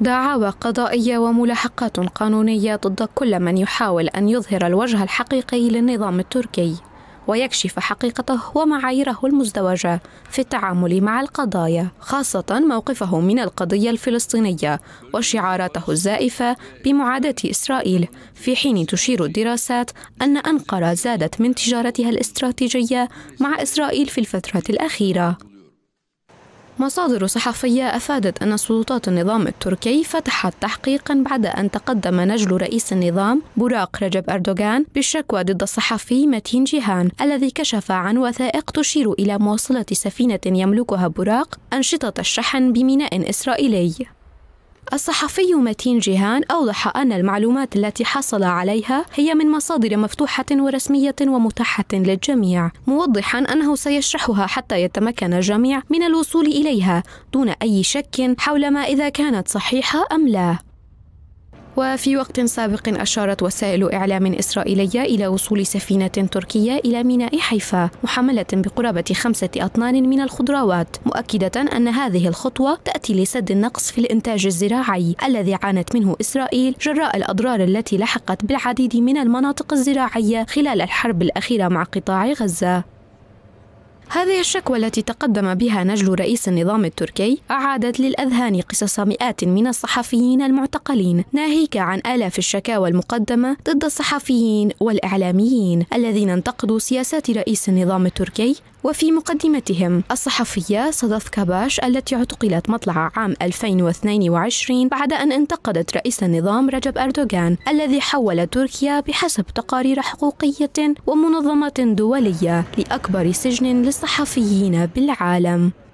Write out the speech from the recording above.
دعاوى قضائية وملاحقات قانونية ضد كل من يحاول أن يظهر الوجه الحقيقي للنظام التركي ويكشف حقيقته ومعاييره المزدوجة في التعامل مع القضايا، خاصة موقفه من القضية الفلسطينية وشعاراته الزائفة بمعاداة إسرائيل، في حين تشير الدراسات أن أنقرة زادت من تجارتها الاستراتيجية مع إسرائيل في الفترة الأخيرة، مصادر صحفية أفادت أن سلطات النظام التركي فتحت تحقيقا بعد أن تقدم نجل رئيس النظام براق رجب أردوغان بالشكوى ضد الصحفي متين جيهان الذي كشف عن وثائق تشير إلى مواصلة سفينة يملكها براق أنشطة الشحن بميناء إسرائيلي الصحفي متين جيهان أوضح أن المعلومات التي حصل عليها هي من مصادر مفتوحة ورسمية ومتاحة للجميع موضحا أنه سيشرحها حتى يتمكن الجميع من الوصول إليها دون أي شك حول ما إذا كانت صحيحة أم لا وفي وقت سابق أشارت وسائل إعلام إسرائيلية إلى وصول سفينة تركية إلى ميناء حيفا محملة بقرابة خمسة أطنان من الخضروات مؤكدة أن هذه الخطوة تأتي لسد النقص في الإنتاج الزراعي الذي عانت منه إسرائيل جراء الأضرار التي لحقت بالعديد من المناطق الزراعية خلال الحرب الأخيرة مع قطاع غزة هذه الشكوى التي تقدم بها نجل رئيس النظام التركي أعادت للأذهان قصص مئات من الصحفيين المعتقلين ناهيك عن آلاف الشكاوى المقدمة ضد الصحفيين والإعلاميين الذين انتقدوا سياسات رئيس النظام التركي وفي مقدمتهم الصحفية صدف كباش التي اعتقلت مطلع عام 2022 بعد أن انتقدت رئيس النظام رجب أردوغان الذي حول تركيا بحسب تقارير حقوقية ومنظمة دولية لأكبر سجن للصحفيين بالعالم